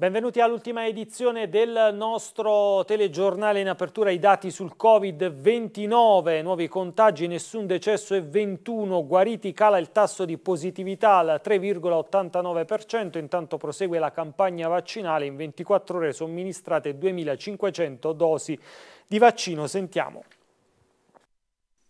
Benvenuti all'ultima edizione del nostro telegiornale in apertura i dati sul Covid-29, nuovi contagi, nessun decesso e 21 guariti, cala il tasso di positività al 3,89%, intanto prosegue la campagna vaccinale, in 24 ore somministrate 2.500 dosi di vaccino, sentiamo.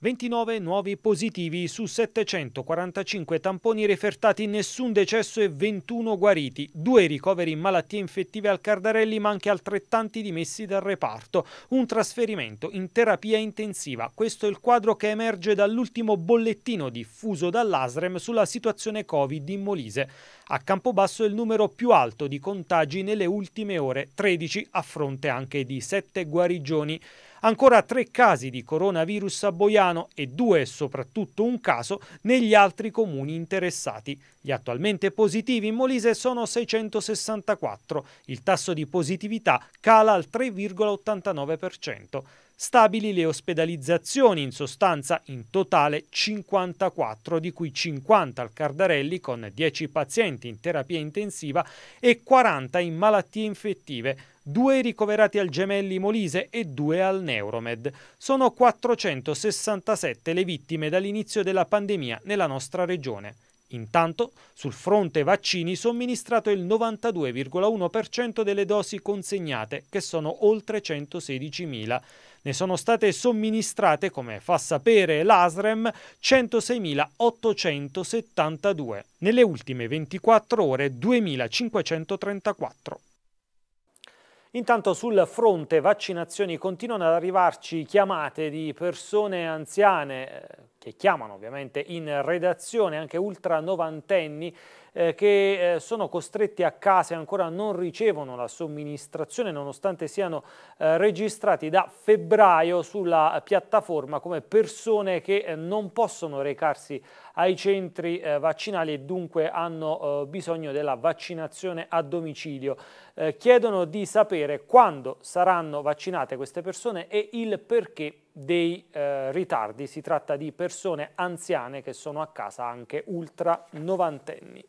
29 nuovi positivi su 745 tamponi refertati, nessun decesso e 21 guariti, due ricoveri in malattie infettive al Cardarelli ma anche altrettanti dimessi dal reparto, un trasferimento in terapia intensiva. Questo è il quadro che emerge dall'ultimo bollettino diffuso dall'ASREM sulla situazione Covid in Molise. A Campobasso è il numero più alto di contagi nelle ultime ore, 13 a fronte anche di 7 guarigioni. Ancora tre casi di coronavirus a Boiano e due, soprattutto un caso, negli altri comuni interessati. Gli attualmente positivi in Molise sono 664. Il tasso di positività cala al 3,89% stabili le ospedalizzazioni, in sostanza in totale 54, di cui 50 al Cardarelli con 10 pazienti in terapia intensiva e 40 in malattie infettive, due ricoverati al Gemelli Molise e due al Neuromed. Sono 467 le vittime dall'inizio della pandemia nella nostra regione. Intanto, sul fronte vaccini somministrato il 92,1% delle dosi consegnate, che sono oltre 116.000 ne sono state somministrate, come fa sapere l'ASREM, 106.872. Nelle ultime 24 ore 2.534. Intanto sul fronte vaccinazioni continuano ad arrivarci chiamate di persone anziane eh, che chiamano ovviamente in redazione anche ultra novantenni eh, che eh, sono costretti a casa e ancora non ricevono la somministrazione nonostante siano eh, registrati da febbraio sulla piattaforma come persone che eh, non possono recarsi ai centri eh, vaccinali e dunque hanno eh, bisogno della vaccinazione a domicilio. chiedono di sapere quando saranno vaccinate queste persone e il perché dei eh, ritardi, si tratta di persone anziane che sono a casa anche ultra novantenni.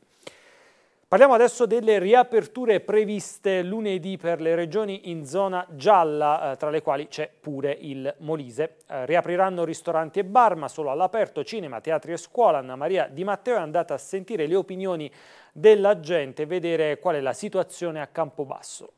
Parliamo adesso delle riaperture previste lunedì per le regioni in zona gialla, eh, tra le quali c'è pure il Molise. Eh, riapriranno ristoranti e bar, ma solo all'aperto, cinema, teatri e scuola. Anna Maria Di Matteo è andata a sentire le opinioni della gente e vedere qual è la situazione a Campobasso.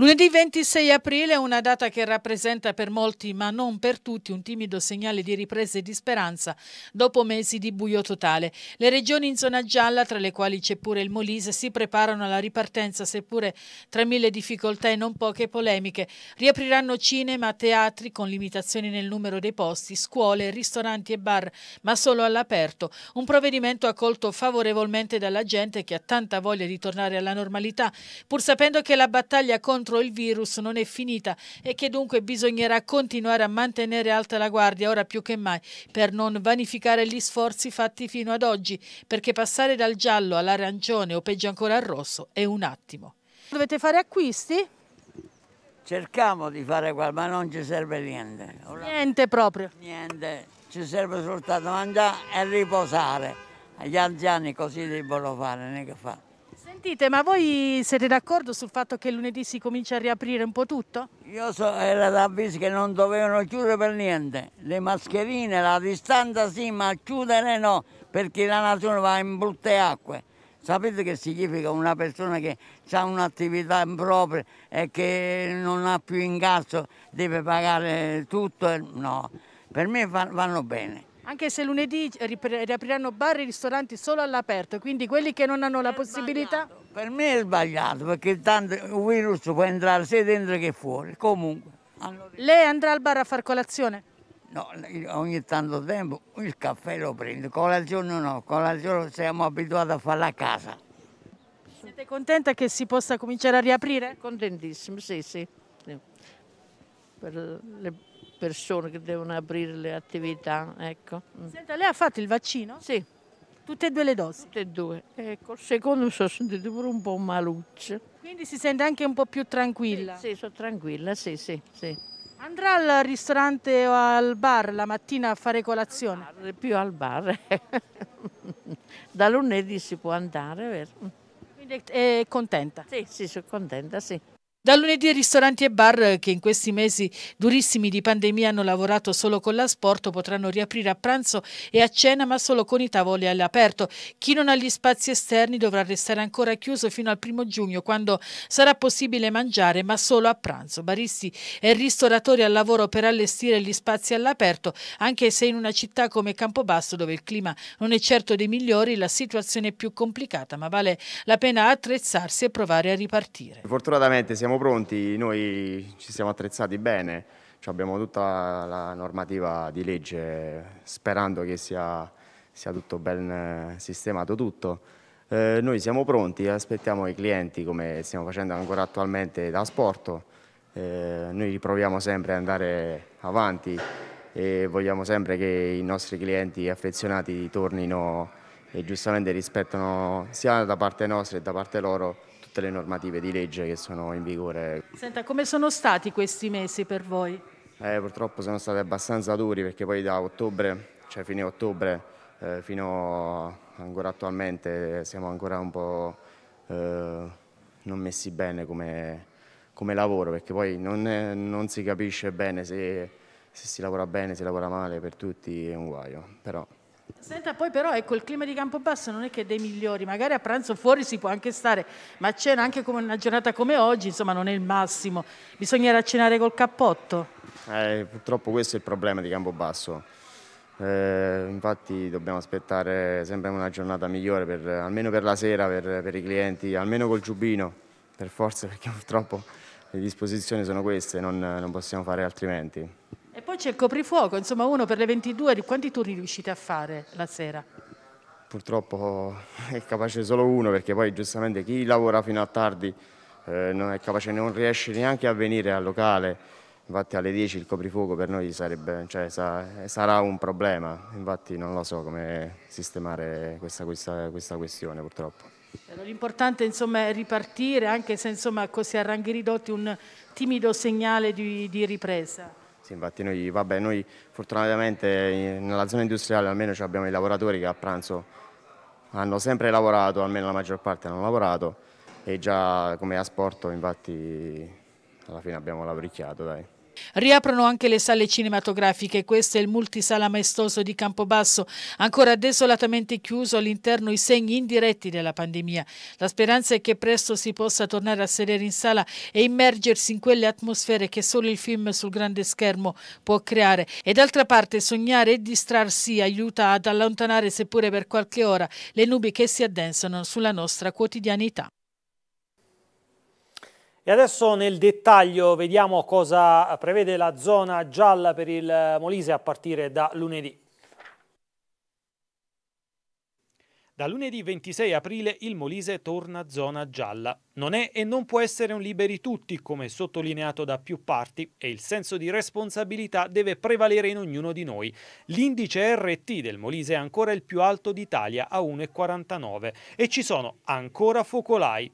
Lunedì 26 aprile è una data che rappresenta per molti, ma non per tutti, un timido segnale di ripresa e di speranza dopo mesi di buio totale. Le regioni in zona gialla, tra le quali c'è pure il Molise, si preparano alla ripartenza, seppure tra mille difficoltà e non poche polemiche. Riapriranno cinema, teatri con limitazioni nel numero dei posti, scuole, ristoranti e bar, ma solo all'aperto. Un provvedimento accolto favorevolmente dalla gente che ha tanta voglia di tornare alla normalità, pur sapendo che la battaglia contro contro il virus non è finita e che dunque bisognerà continuare a mantenere alta la guardia ora più che mai per non vanificare gli sforzi fatti fino ad oggi, perché passare dal giallo all'arancione o peggio ancora al rosso è un attimo. Dovete fare acquisti? Cerchiamo di fare qualcosa, ma non ci serve niente. Niente proprio? Niente, ci serve soltanto mangiare e riposare. Gli anziani così devono fare, non è che fa. Sentite, ma voi siete d'accordo sul fatto che lunedì si comincia a riaprire un po' tutto? Io so, era da che non dovevano chiudere per niente. Le mascherine, la distanza sì, ma chiudere no, perché la nazione va in brutte acque. Sapete che significa una persona che ha un'attività impropria e che non ha più incasso, deve pagare tutto? No, per me vanno bene. Anche se lunedì riapriranno bar e ristoranti solo all'aperto, quindi quelli che non hanno la possibilità... Per me è sbagliato, perché tanto il virus può entrare sia dentro che fuori, comunque. Allora... Lei andrà al bar a far colazione? No, ogni tanto tempo il caffè lo prendo, colazione no, colazione siamo abituati a farla a casa. Siete contenta che si possa cominciare a riaprire? Contentissimo, sì, sì. sì. Per le persone che devono aprire le attività. Ecco. Mm. Senta, lei ha fatto il vaccino? Sì. Tutte e due le dosi? Tutte e due. Ecco, il secondo mi sono sentita pure un po' maluccia. Quindi si sente anche un po' più tranquilla? Sì, sì sono tranquilla, sì, sì, sì. Andrà al ristorante o al bar la mattina a fare colazione? Al bar, più al bar. da lunedì si può andare, vero? Quindi è contenta? Sì, sì, sono contenta, sì. Da lunedì ristoranti e bar che in questi mesi durissimi di pandemia hanno lavorato solo con l'asporto potranno riaprire a pranzo e a cena ma solo con i tavoli all'aperto. Chi non ha gli spazi esterni dovrà restare ancora chiuso fino al primo giugno quando sarà possibile mangiare ma solo a pranzo. Baristi e ristoratori al lavoro per allestire gli spazi all'aperto anche se in una città come Campobasso dove il clima non è certo dei migliori la situazione è più complicata ma vale la pena attrezzarsi e provare a ripartire. Fortunatamente siamo siamo pronti, noi ci siamo attrezzati bene, cioè abbiamo tutta la normativa di legge sperando che sia, sia tutto ben eh, sistemato tutto. Eh, noi siamo pronti, aspettiamo i clienti come stiamo facendo ancora attualmente da Sporto, eh, noi proviamo sempre ad andare avanti e vogliamo sempre che i nostri clienti affezionati tornino e giustamente rispettano sia da parte nostra che da parte loro tutte le normative di legge che sono in vigore. Senta, come sono stati questi mesi per voi? Eh, purtroppo sono stati abbastanza duri perché poi da ottobre, cioè fine ottobre, eh, fino ancora attualmente siamo ancora un po' eh, non messi bene come, come lavoro perché poi non, è, non si capisce bene se, se si lavora bene, se si lavora male, per tutti è un guaio. Però Senta, poi però ecco, il clima di Campobasso non è che dei migliori, magari a pranzo fuori si può anche stare, ma a cena anche come una giornata come oggi, insomma, non è il massimo. Bisognerà cenare col cappotto. Eh, purtroppo questo è il problema di Campobasso. Eh, infatti dobbiamo aspettare sempre una giornata migliore, per, almeno per la sera, per, per, i clienti, almeno col giubbino, per forza, perché purtroppo le disposizioni sono queste, non, non possiamo fare altrimenti poi c'è il coprifuoco, insomma uno per le 22, quanti turni riuscite a fare la sera? Purtroppo è capace solo uno perché poi giustamente chi lavora fino a tardi eh, non è capace, non riesce neanche a venire al locale. Infatti alle 10 il coprifuoco per noi sarebbe, cioè, sa, sarà un problema, infatti non lo so come sistemare questa, questa, questa questione purtroppo. L'importante è ripartire anche se insomma, così a ranghi ridotti un timido segnale di, di ripresa. Sì, infatti noi, vabbè, noi fortunatamente eh, nella zona industriale almeno abbiamo i lavoratori che a pranzo hanno sempre lavorato, almeno la maggior parte hanno lavorato e già come asporto infatti alla fine abbiamo lavoricchiato dai. Riaprono anche le sale cinematografiche, questo è il multisala maestoso di Campobasso, ancora desolatamente chiuso all'interno i segni indiretti della pandemia. La speranza è che presto si possa tornare a sedere in sala e immergersi in quelle atmosfere che solo il film sul grande schermo può creare e d'altra parte sognare e distrarsi aiuta ad allontanare seppure per qualche ora le nubi che si addensano sulla nostra quotidianità. E adesso nel dettaglio vediamo cosa prevede la zona gialla per il Molise a partire da lunedì. Da lunedì 26 aprile il Molise torna zona gialla. Non è e non può essere un liberi tutti, come sottolineato da più parti, e il senso di responsabilità deve prevalere in ognuno di noi. L'indice RT del Molise è ancora il più alto d'Italia, a 1,49, e ci sono ancora focolai.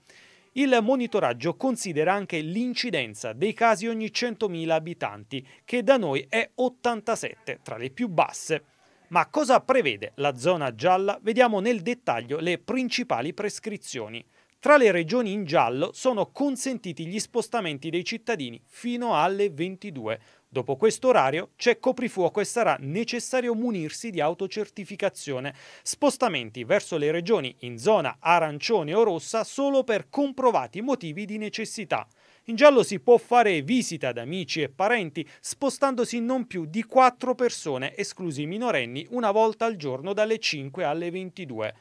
Il monitoraggio considera anche l'incidenza dei casi ogni 100.000 abitanti, che da noi è 87, tra le più basse. Ma cosa prevede la zona gialla? Vediamo nel dettaglio le principali prescrizioni. Tra le regioni in giallo sono consentiti gli spostamenti dei cittadini fino alle 22, Dopo questo orario c'è coprifuoco e sarà necessario munirsi di autocertificazione. Spostamenti verso le regioni in zona arancione o rossa solo per comprovati motivi di necessità. In giallo si può fare visita ad amici e parenti spostandosi non più di 4 persone, esclusi i minorenni, una volta al giorno dalle 5 alle 22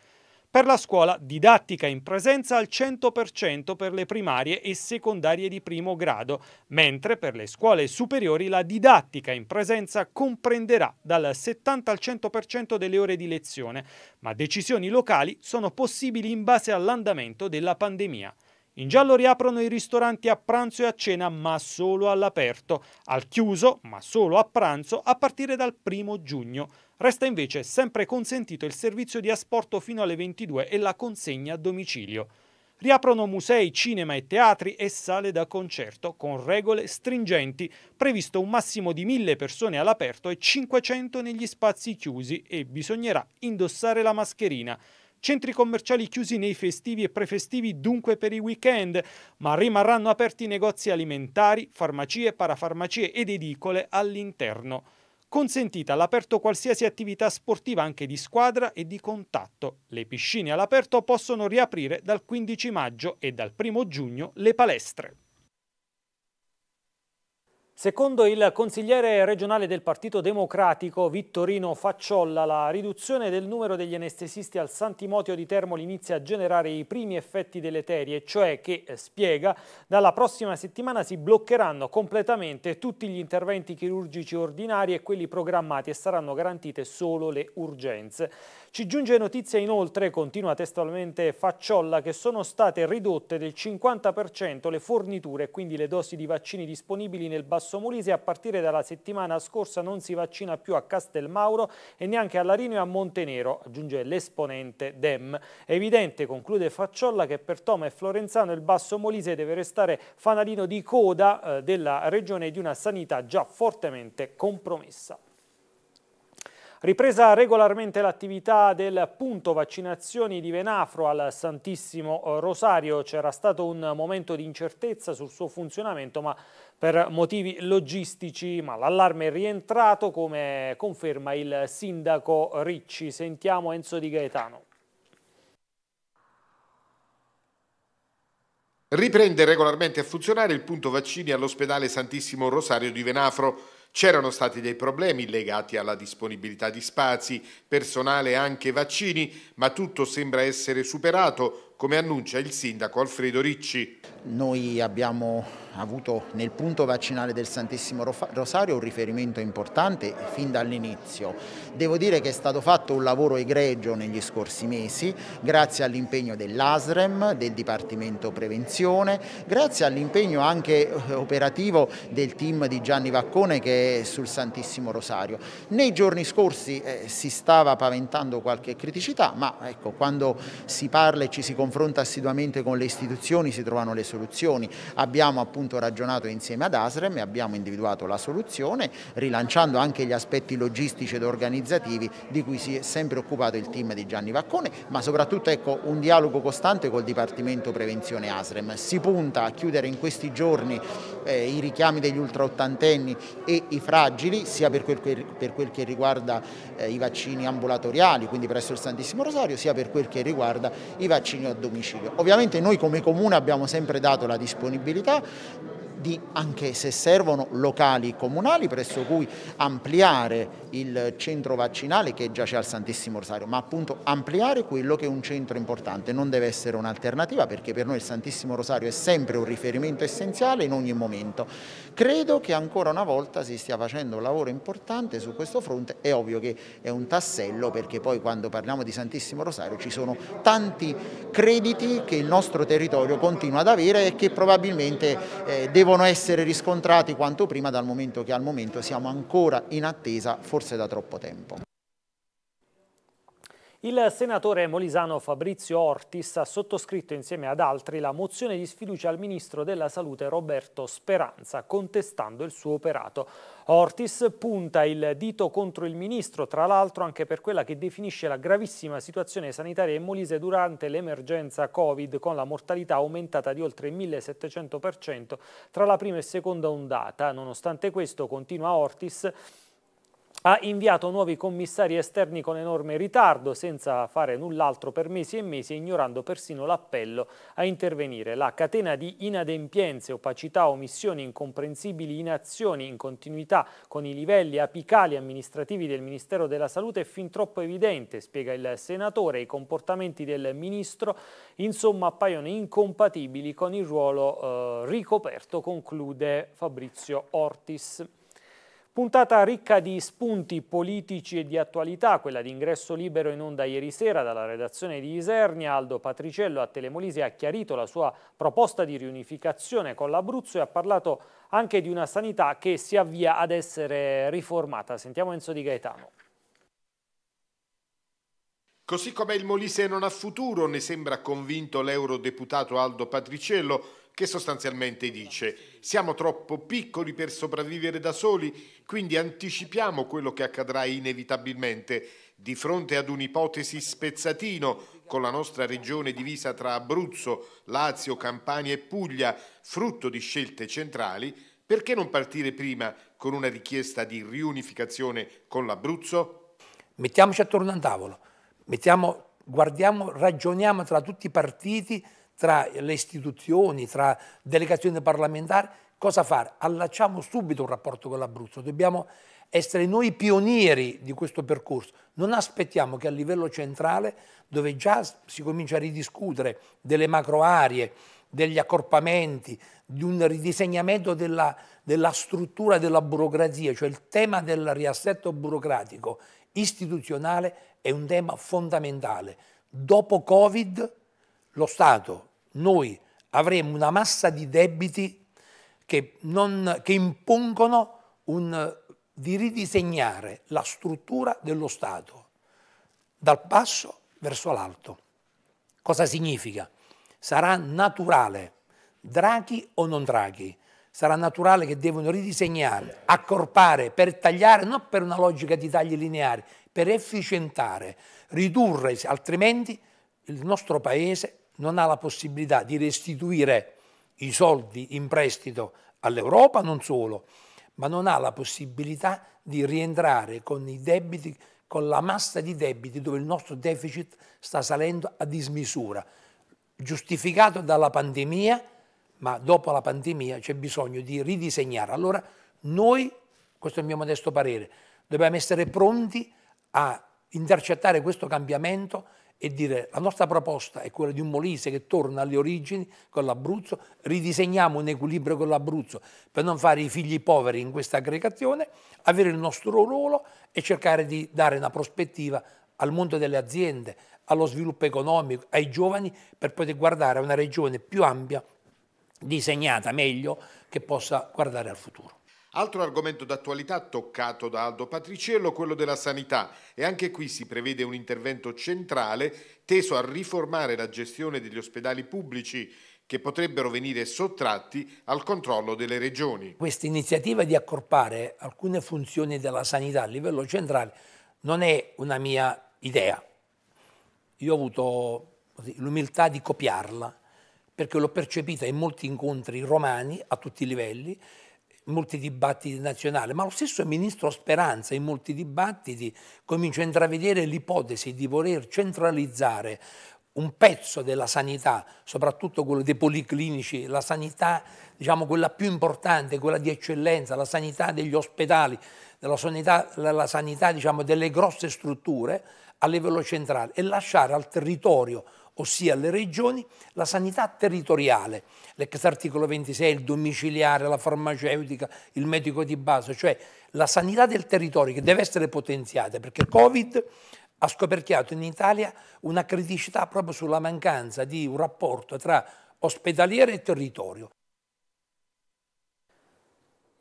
per la scuola didattica in presenza al 100% per le primarie e secondarie di primo grado, mentre per le scuole superiori la didattica in presenza comprenderà dal 70 al 100% delle ore di lezione, ma decisioni locali sono possibili in base all'andamento della pandemia. In giallo riaprono i ristoranti a pranzo e a cena, ma solo all'aperto, al chiuso, ma solo a pranzo, a partire dal primo giugno. Resta invece sempre consentito il servizio di asporto fino alle 22 e la consegna a domicilio. Riaprono musei, cinema e teatri e sale da concerto con regole stringenti, previsto un massimo di 1000 persone all'aperto e 500 negli spazi chiusi e bisognerà indossare la mascherina. Centri commerciali chiusi nei festivi e prefestivi dunque per i weekend, ma rimarranno aperti negozi alimentari, farmacie, parafarmacie ed edicole all'interno. Consentita all'aperto qualsiasi attività sportiva anche di squadra e di contatto. Le piscine all'aperto possono riaprire dal 15 maggio e dal 1 giugno le palestre. Secondo il consigliere regionale del Partito Democratico Vittorino Facciolla, la riduzione del numero degli anestesisti al Santimotio di Termoli inizia a generare i primi effetti deleterie, cioè che, eh, spiega, dalla prossima settimana si bloccheranno completamente tutti gli interventi chirurgici ordinari e quelli programmati e saranno garantite solo le urgenze. Ci giunge notizia inoltre, continua testualmente Facciolla, che sono state ridotte del 50% le forniture e quindi le dosi di vaccini disponibili nel Basso Molise. A partire dalla settimana scorsa non si vaccina più a Castelmauro e neanche a Larino e a Montenero, aggiunge l'esponente Dem. È evidente, conclude Facciolla, che per Toma e Florenzano il Basso Molise deve restare fanalino di coda eh, della regione e di una sanità già fortemente compromessa. Ripresa regolarmente l'attività del punto vaccinazioni di Venafro al Santissimo eh, Rosario. C'era stato un momento di incertezza sul suo funzionamento ma per motivi logistici, ma l'allarme è rientrato come conferma il sindaco Ricci. Sentiamo Enzo Di Gaetano. Riprende regolarmente a funzionare il punto vaccini all'ospedale Santissimo Rosario di Venafro. C'erano stati dei problemi legati alla disponibilità di spazi, personale e anche vaccini, ma tutto sembra essere superato, come annuncia il sindaco Alfredo Ricci. Noi abbiamo avuto nel punto vaccinale del Santissimo Rosario un riferimento importante fin dall'inizio. Devo dire che è stato fatto un lavoro egregio negli scorsi mesi, grazie all'impegno dell'ASREM, del Dipartimento Prevenzione, grazie all'impegno anche eh, operativo del team di Gianni Vaccone che è sul Santissimo Rosario. Nei giorni scorsi eh, si stava paventando qualche criticità, ma ecco, quando si parla e ci si confronta assiduamente con le istituzioni si trovano le soluzioni. Abbiamo appunto appunto ragionato insieme ad ASREM e abbiamo individuato la soluzione rilanciando anche gli aspetti logistici ed organizzativi di cui si è sempre occupato il team di Gianni Vaccone ma soprattutto ecco, un dialogo costante col Dipartimento Prevenzione ASREM. Si punta a chiudere in questi giorni eh, i richiami degli ultraottantenni e i fragili sia per quel che, per quel che riguarda eh, i vaccini ambulatoriali quindi presso il Santissimo Rosario sia per quel che riguarda i vaccini a domicilio. Ovviamente noi come Comune abbiamo sempre dato la disponibilità di, anche se servono, locali comunali presso cui ampliare il centro vaccinale che già c'è al Santissimo Rosario, ma appunto ampliare quello che è un centro importante, non deve essere un'alternativa perché per noi il Santissimo Rosario è sempre un riferimento essenziale in ogni momento. Credo che ancora una volta si stia facendo un lavoro importante su questo fronte, è ovvio che è un tassello perché poi quando parliamo di Santissimo Rosario ci sono tanti crediti che il nostro territorio continua ad avere e che probabilmente eh, devono devono essere riscontrati quanto prima dal momento che al momento siamo ancora in attesa forse da troppo tempo. Il senatore molisano Fabrizio Ortis ha sottoscritto insieme ad altri la mozione di sfiducia al ministro della salute Roberto Speranza, contestando il suo operato. Ortis punta il dito contro il ministro, tra l'altro anche per quella che definisce la gravissima situazione sanitaria in Molise durante l'emergenza Covid, con la mortalità aumentata di oltre 1700% tra la prima e seconda ondata. Nonostante questo, continua Ortis, ha inviato nuovi commissari esterni con enorme ritardo, senza fare null'altro per mesi e mesi, ignorando persino l'appello a intervenire. La catena di inadempienze, opacità, omissioni, incomprensibili inazioni in continuità con i livelli apicali amministrativi del Ministero della Salute è fin troppo evidente, spiega il senatore. I comportamenti del ministro, insomma, appaiono incompatibili con il ruolo eh, ricoperto, conclude Fabrizio Ortis. Puntata ricca di spunti politici e di attualità, quella di ingresso libero in onda ieri sera dalla redazione di Isernia, Aldo Patriciello a Telemolise ha chiarito la sua proposta di riunificazione con l'Abruzzo e ha parlato anche di una sanità che si avvia ad essere riformata. Sentiamo Enzo Di Gaetano. Così come il Molise non ha futuro, ne sembra convinto l'eurodeputato Aldo Patriciello, che sostanzialmente dice siamo troppo piccoli per sopravvivere da soli, quindi anticipiamo quello che accadrà inevitabilmente di fronte ad un'ipotesi spezzatino con la nostra regione divisa tra Abruzzo, Lazio, Campania e Puglia, frutto di scelte centrali, perché non partire prima con una richiesta di riunificazione con l'Abruzzo? Mettiamoci attorno a un tavolo, Mettiamo, guardiamo, ragioniamo tra tutti i partiti tra le istituzioni, tra delegazioni parlamentari, cosa fare? Allacciamo subito un rapporto con l'Abruzzo, dobbiamo essere noi pionieri di questo percorso, non aspettiamo che a livello centrale, dove già si comincia a ridiscutere delle macro aree, degli accorpamenti, di un ridisegnamento della, della struttura della burocrazia, cioè il tema del riassetto burocratico istituzionale è un tema fondamentale. Dopo Covid lo Stato, noi avremo una massa di debiti che, non, che impongono un, di ridisegnare la struttura dello Stato dal basso verso l'alto. Cosa significa? Sarà naturale, Draghi o non Draghi, sarà naturale che devono ridisegnare, accorpare per tagliare, non per una logica di tagli lineari, per efficientare, ridurre, altrimenti il nostro Paese non ha la possibilità di restituire i soldi in prestito all'Europa, non solo, ma non ha la possibilità di rientrare con i debiti, con la massa di debiti dove il nostro deficit sta salendo a dismisura, giustificato dalla pandemia, ma dopo la pandemia c'è bisogno di ridisegnare. Allora noi, questo è il mio modesto parere, dobbiamo essere pronti a intercettare questo cambiamento e dire la nostra proposta è quella di un Molise che torna alle origini con l'Abruzzo, ridisegniamo un equilibrio con l'Abruzzo per non fare i figli poveri in questa aggregazione, avere il nostro ruolo e cercare di dare una prospettiva al mondo delle aziende, allo sviluppo economico, ai giovani per poter guardare a una regione più ampia, disegnata meglio, che possa guardare al futuro. Altro argomento d'attualità toccato da Aldo Patriciello, quello della sanità, e anche qui si prevede un intervento centrale teso a riformare la gestione degli ospedali pubblici che potrebbero venire sottratti al controllo delle regioni. Questa iniziativa di accorpare alcune funzioni della sanità a livello centrale non è una mia idea. Io ho avuto l'umiltà di copiarla perché l'ho percepita in molti incontri romani a tutti i livelli molti dibattiti nazionali, ma lo stesso ministro Speranza in molti dibattiti comincia a intravedere l'ipotesi di voler centralizzare un pezzo della sanità, soprattutto quello dei policlinici, la sanità, diciamo, quella più importante, quella di eccellenza, la sanità degli ospedali, la sanità, la sanità diciamo, delle grosse strutture a livello centrale e lasciare al territorio ossia le regioni, la sanità territoriale, l'ex articolo 26, il domiciliare, la farmaceutica, il medico di base, cioè la sanità del territorio che deve essere potenziata perché il Covid ha scoperchiato in Italia una criticità proprio sulla mancanza di un rapporto tra ospedaliere e territorio.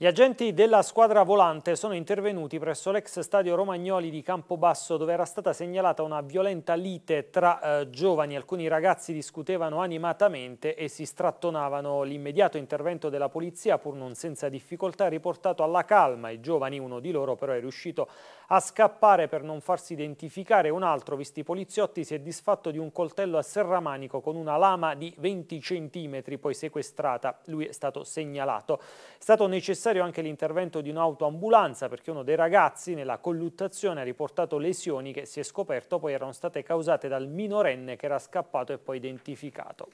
Gli agenti della squadra volante sono intervenuti presso l'ex stadio Romagnoli di Campobasso dove era stata segnalata una violenta lite tra eh, giovani. Alcuni ragazzi discutevano animatamente e si strattonavano. L'immediato intervento della polizia, pur non senza difficoltà, ha riportato alla calma i giovani. Uno di loro però è riuscito a scappare per non farsi identificare. Un altro, visti i poliziotti, si è disfatto di un coltello a serramanico con una lama di 20 cm poi sequestrata. Lui è stato segnalato. È stato necessario necessario anche l'intervento di un'autoambulanza perché uno dei ragazzi nella colluttazione ha riportato lesioni che si è scoperto poi erano state causate dal minorenne che era scappato e poi identificato.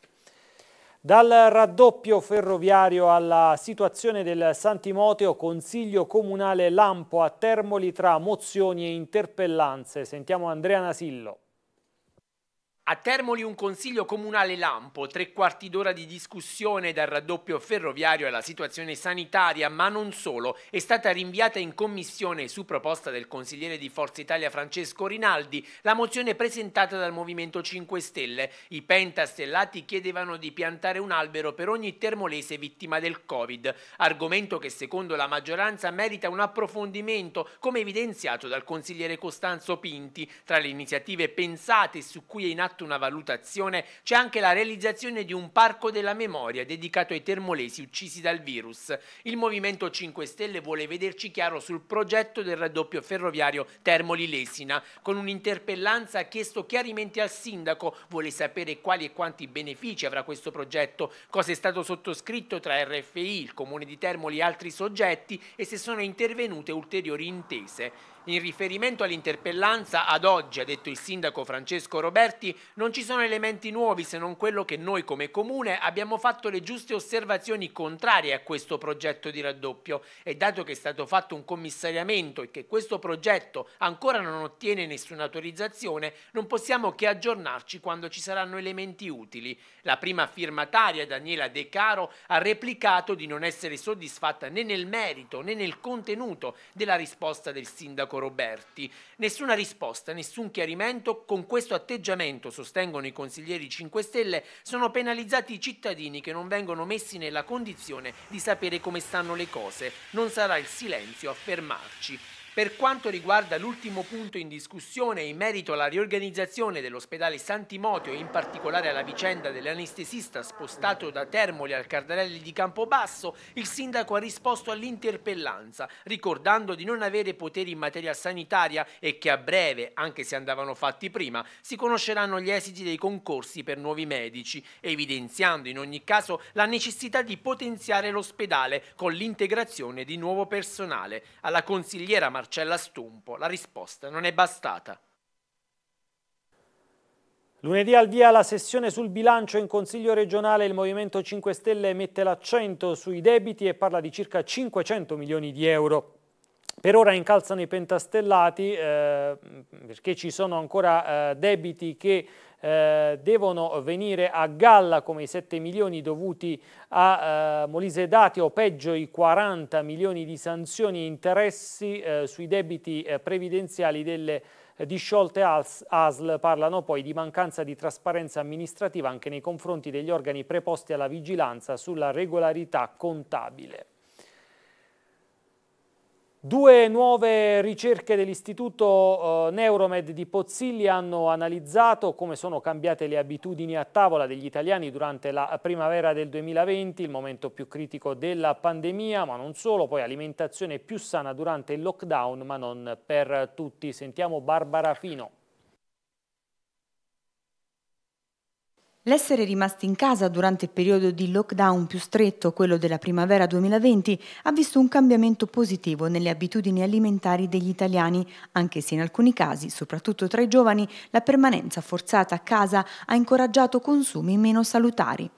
Dal raddoppio ferroviario alla situazione del Santimoteo, Consiglio Comunale Lampo a Termoli tra mozioni e interpellanze. Sentiamo Andrea Nasillo. A Termoli un consiglio comunale lampo, tre quarti d'ora di discussione dal raddoppio ferroviario alla situazione sanitaria, ma non solo, è stata rinviata in commissione su proposta del consigliere di Forza Italia Francesco Rinaldi la mozione presentata dal Movimento 5 Stelle. I pentastellati chiedevano di piantare un albero per ogni termolese vittima del Covid, argomento che secondo la maggioranza merita un approfondimento, come evidenziato dal consigliere Costanzo Pinti, tra le iniziative pensate su cui è in atto fatto una valutazione, c'è anche la realizzazione di un parco della memoria dedicato ai termolesi uccisi dal virus. Il Movimento 5 Stelle vuole vederci chiaro sul progetto del raddoppio ferroviario Termoli-Lesina. Con un'interpellanza ha chiesto chiarimenti al sindaco, vuole sapere quali e quanti benefici avrà questo progetto, cosa è stato sottoscritto tra RFI, il Comune di Termoli e altri soggetti e se sono intervenute ulteriori intese. In riferimento all'interpellanza, ad oggi, ha detto il sindaco Francesco Roberti, non ci sono elementi nuovi se non quello che noi come comune abbiamo fatto le giuste osservazioni contrarie a questo progetto di raddoppio e dato che è stato fatto un commissariamento e che questo progetto ancora non ottiene nessuna autorizzazione, non possiamo che aggiornarci quando ci saranno elementi utili. La prima firmataria, Daniela De Caro, ha replicato di non essere soddisfatta né nel merito né nel contenuto della risposta del sindaco sindaco Roberti. Nessuna risposta, nessun chiarimento, con questo atteggiamento, sostengono i consiglieri 5 Stelle, sono penalizzati i cittadini che non vengono messi nella condizione di sapere come stanno le cose. Non sarà il silenzio a fermarci. Per quanto riguarda l'ultimo punto in discussione in merito alla riorganizzazione dell'ospedale San Timoteo e in particolare alla vicenda dell'anestesista spostato da Termoli al Cardarelli di Campobasso, il sindaco ha risposto all'interpellanza, ricordando di non avere poteri in materia sanitaria e che a breve, anche se andavano fatti prima, si conosceranno gli esiti dei concorsi per nuovi medici, evidenziando in ogni caso la necessità di potenziare l'ospedale con l'integrazione di nuovo personale. Alla consigliera Mar Marcella Stumpo. La risposta non è bastata. Lunedì al via la sessione sul bilancio in Consiglio regionale il Movimento 5 Stelle mette l'accento sui debiti e parla di circa 500 milioni di euro. Per ora incalzano i pentastellati eh, perché ci sono ancora eh, debiti che eh, devono venire a galla come i 7 milioni dovuti a eh, Molise Dati o peggio i 40 milioni di sanzioni e interessi eh, sui debiti eh, previdenziali delle eh, disciolte ASL parlano poi di mancanza di trasparenza amministrativa anche nei confronti degli organi preposti alla vigilanza sulla regolarità contabile. Due nuove ricerche dell'Istituto eh, Neuromed di Pozzilli hanno analizzato come sono cambiate le abitudini a tavola degli italiani durante la primavera del 2020, il momento più critico della pandemia, ma non solo, poi alimentazione più sana durante il lockdown, ma non per tutti. Sentiamo Barbara Fino. L'essere rimasti in casa durante il periodo di lockdown più stretto, quello della primavera 2020, ha visto un cambiamento positivo nelle abitudini alimentari degli italiani, anche se in alcuni casi, soprattutto tra i giovani, la permanenza forzata a casa ha incoraggiato consumi meno salutari.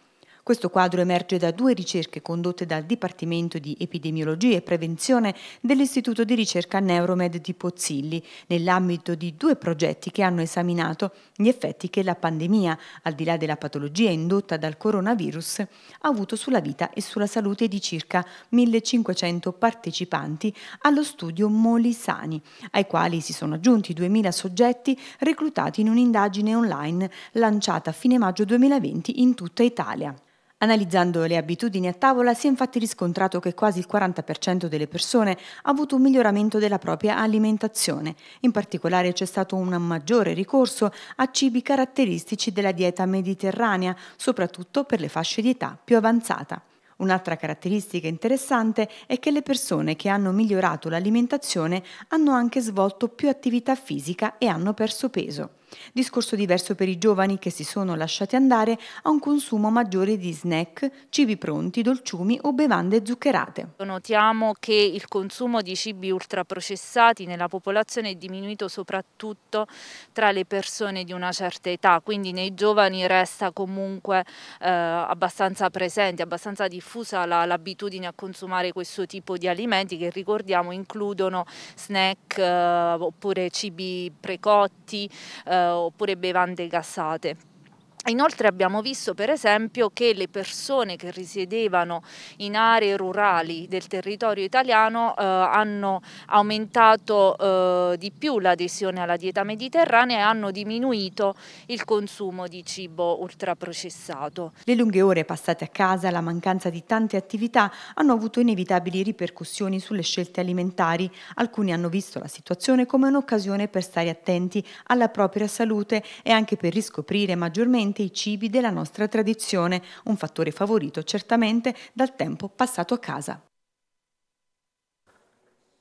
Questo quadro emerge da due ricerche condotte dal Dipartimento di Epidemiologia e Prevenzione dell'Istituto di ricerca Neuromed di Pozzilli, nell'ambito di due progetti che hanno esaminato gli effetti che la pandemia, al di là della patologia indotta dal coronavirus, ha avuto sulla vita e sulla salute di circa 1500 partecipanti allo studio Molisani, ai quali si sono aggiunti 2000 soggetti reclutati in un'indagine online lanciata a fine maggio 2020 in tutta Italia. Analizzando le abitudini a tavola si è infatti riscontrato che quasi il 40% delle persone ha avuto un miglioramento della propria alimentazione. In particolare c'è stato un maggiore ricorso a cibi caratteristici della dieta mediterranea, soprattutto per le fasce di età più avanzata. Un'altra caratteristica interessante è che le persone che hanno migliorato l'alimentazione hanno anche svolto più attività fisica e hanno perso peso. Discorso diverso per i giovani che si sono lasciati andare a un consumo maggiore di snack, cibi pronti, dolciumi o bevande zuccherate. Notiamo che il consumo di cibi ultraprocessati nella popolazione è diminuito soprattutto tra le persone di una certa età, quindi nei giovani resta comunque eh, abbastanza presente, abbastanza diffusa l'abitudine a consumare questo tipo di alimenti che ricordiamo includono snack eh, oppure cibi precotti, eh, oppure bevande gassate. Inoltre abbiamo visto per esempio che le persone che risiedevano in aree rurali del territorio italiano eh, hanno aumentato eh, di più l'adesione alla dieta mediterranea e hanno diminuito il consumo di cibo ultraprocessato. Le lunghe ore passate a casa, la mancanza di tante attività hanno avuto inevitabili ripercussioni sulle scelte alimentari. Alcuni hanno visto la situazione come un'occasione per stare attenti alla propria salute e anche per riscoprire maggiormente unicamente i cibi della nostra tradizione, un fattore favorito certamente dal tempo passato a casa.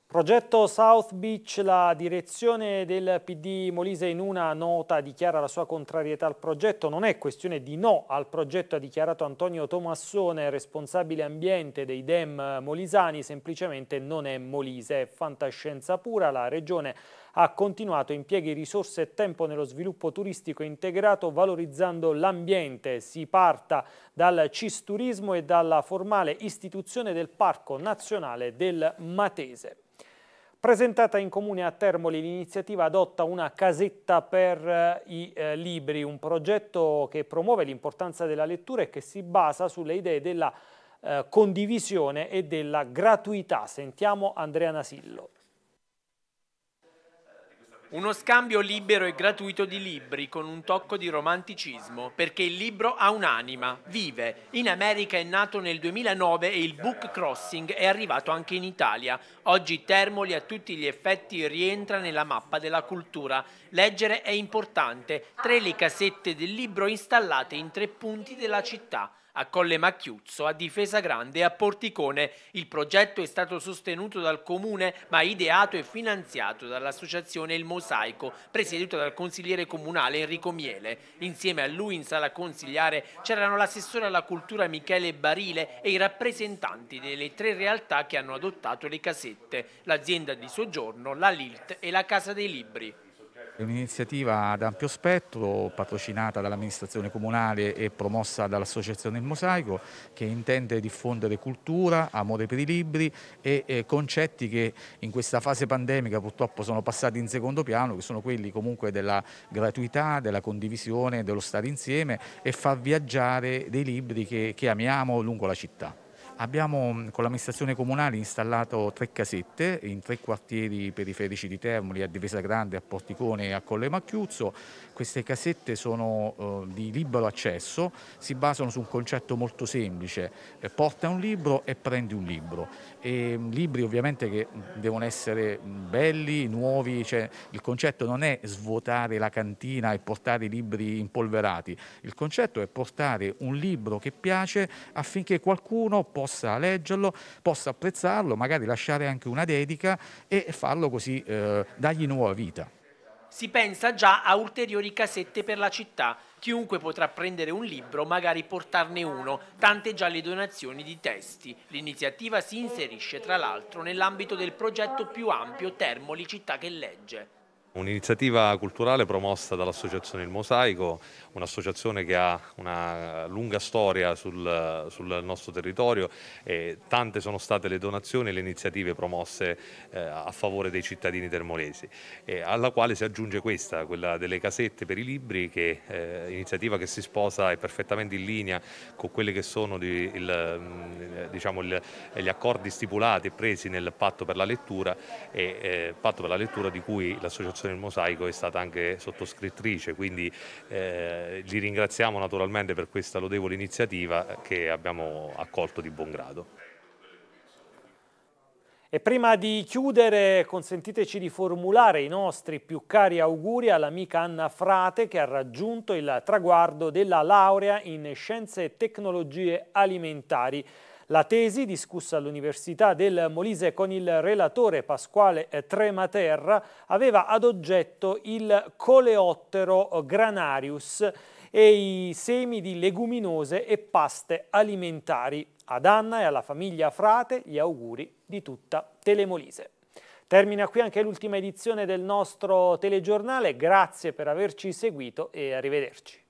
Progetto South Beach, la direzione del PD Molise in una nota dichiara la sua contrarietà al progetto. Non è questione di no al progetto, ha dichiarato Antonio Tomassone, responsabile ambiente dei DEM molisani, semplicemente non è Molise, è fantascienza pura, la regione ha continuato impieghi risorse e tempo nello sviluppo turistico integrato valorizzando l'ambiente. Si parta dal Cisturismo e dalla formale istituzione del Parco Nazionale del Matese. Presentata in comune a Termoli, l'iniziativa adotta una casetta per eh, i eh, libri, un progetto che promuove l'importanza della lettura e che si basa sulle idee della eh, condivisione e della gratuità. Sentiamo Andrea Nasillo. Uno scambio libero e gratuito di libri con un tocco di romanticismo, perché il libro ha un'anima, vive. In America è nato nel 2009 e il book crossing è arrivato anche in Italia. Oggi Termoli a tutti gli effetti rientra nella mappa della cultura. Leggere è importante. Tre le casette del libro installate in tre punti della città a Colle Macchiuzzo, a Difesa Grande e a Porticone. Il progetto è stato sostenuto dal Comune ma ideato e finanziato dall'associazione Il Mosaico, presieduta dal consigliere comunale Enrico Miele. Insieme a lui in sala consigliare c'erano l'assessore alla cultura Michele Barile e i rappresentanti delle tre realtà che hanno adottato le casette, l'azienda di soggiorno, la Lilt e la Casa dei Libri. È un'iniziativa ad ampio spettro, patrocinata dall'amministrazione comunale e promossa dall'associazione Il Mosaico, che intende diffondere cultura, amore per i libri e eh, concetti che in questa fase pandemica purtroppo sono passati in secondo piano, che sono quelli comunque della gratuità, della condivisione, dello stare insieme e far viaggiare dei libri che, che amiamo lungo la città. Abbiamo mm, con l'amministrazione comunale installato tre casette in tre quartieri periferici di Termoli, a Divesa Grande, a Porticone e a Colle Macchiuzzo. Queste casette sono eh, di libero accesso, si basano su un concetto molto semplice, eh, porta un libro e prendi un libro. E, mm, libri ovviamente che mm, devono essere belli, nuovi, cioè, il concetto non è svuotare la cantina e portare i libri impolverati, il concetto è portare un libro che piace affinché qualcuno possa possa leggerlo, possa apprezzarlo, magari lasciare anche una dedica e farlo così, eh, dargli nuova vita. Si pensa già a ulteriori casette per la città. Chiunque potrà prendere un libro, magari portarne uno, tante già le donazioni di testi. L'iniziativa si inserisce tra l'altro nell'ambito del progetto più ampio Termoli Città che legge. Un'iniziativa culturale promossa dall'associazione Il Mosaico, un'associazione che ha una lunga storia sul, sul, nostro territorio e tante sono state le donazioni e le iniziative promosse eh, a favore dei cittadini termolesi, e alla quale si aggiunge questa, quella delle casette per i libri, che eh, iniziativa che si sposa è perfettamente in linea con quelli che sono di, il, mm, diciamo il, gli accordi stipulati e presi nel patto per la lettura, e, eh, patto per la lettura di cui l'associazione Marzo nel Mosaico è stata anche sottoscrittrice, quindi eh, ringraziamo naturalmente per questa lodevole iniziativa che abbiamo accolto di buon grado. E prima di chiudere consentiteci di formulare i nostri più cari auguri all'amica Anna Frate che ha raggiunto il traguardo della laurea in Scienze e Tecnologie Alimentari. La tesi, discussa all'Università del Molise con il relatore Pasquale Trematerra, aveva ad oggetto il coleottero granarius e i semi di leguminose e paste alimentari. Ad Anna e alla famiglia Frate gli auguri di tutta Telemolise. Termina qui anche l'ultima edizione del nostro telegiornale, grazie per averci seguito e arrivederci.